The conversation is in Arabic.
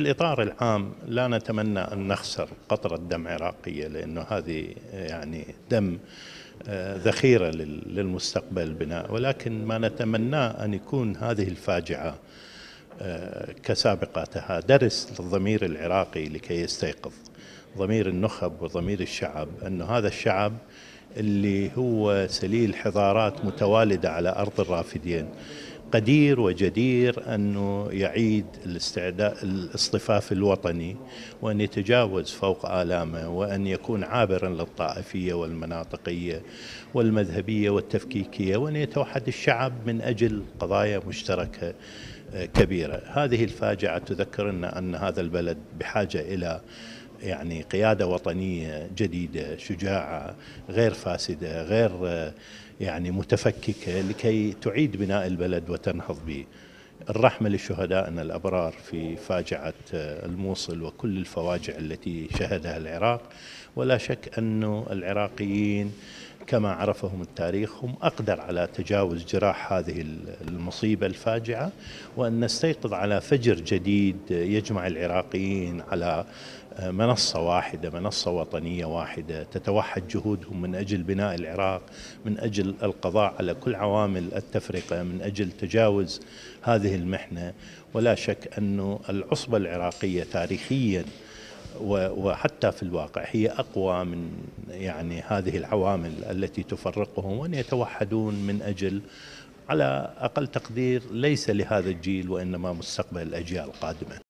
الإطار العام لا نتمنى أن نخسر قطرة دم عراقية لأنه هذه يعني دم آه، ذخيرة للمستقبل بناء ولكن ما نتمناه أن يكون هذه الفاجعة آه، كسابقاتها درس للضمير العراقي لكي يستيقظ ضمير النخب وضمير الشعب أن هذا الشعب اللي هو سليل حضارات متوالدة على أرض الرافدين قدير وجدير أنه يعيد الاستعداد الاصطفاف الوطني وأن يتجاوز فوق آلامه وأن يكون عابرا للطائفية والمناطقية والمذهبية والتفكيكية وأن يتوحد الشعب من أجل قضايا مشتركة آه، كبيرة هذه الفاجعة تذكرنا أن هذا البلد بحاجة إلى يعني قيادة وطنية جديدة شجاعة غير فاسدة غير آه، يعني متفككة لكي تعيد بناء البلد وتنهض به الرحمة لشهدائنا الأبرار في فاجعة آه، الموصل وكل الفواجع التي شهدها العراق ولا شك أن العراقيين كما عرفهم التاريخ هم أقدر على تجاوز جراح هذه المصيبة الفاجعة وأن نستيقظ على فجر جديد يجمع العراقيين على آه، منصة واحدة منصة وطنية واحدة تتوحد جهودهم من أجل بناء العراق من أجل القضاء على كل عوامل التفرقة من أجل تجاوز هذه المحنة ولا شك أن العصبة العراقية تاريخياً وحتى في الواقع هي اقوى من يعني هذه العوامل التي تفرقهم وان يتوحدون من اجل على اقل تقدير ليس لهذا الجيل وانما مستقبل الاجيال القادمه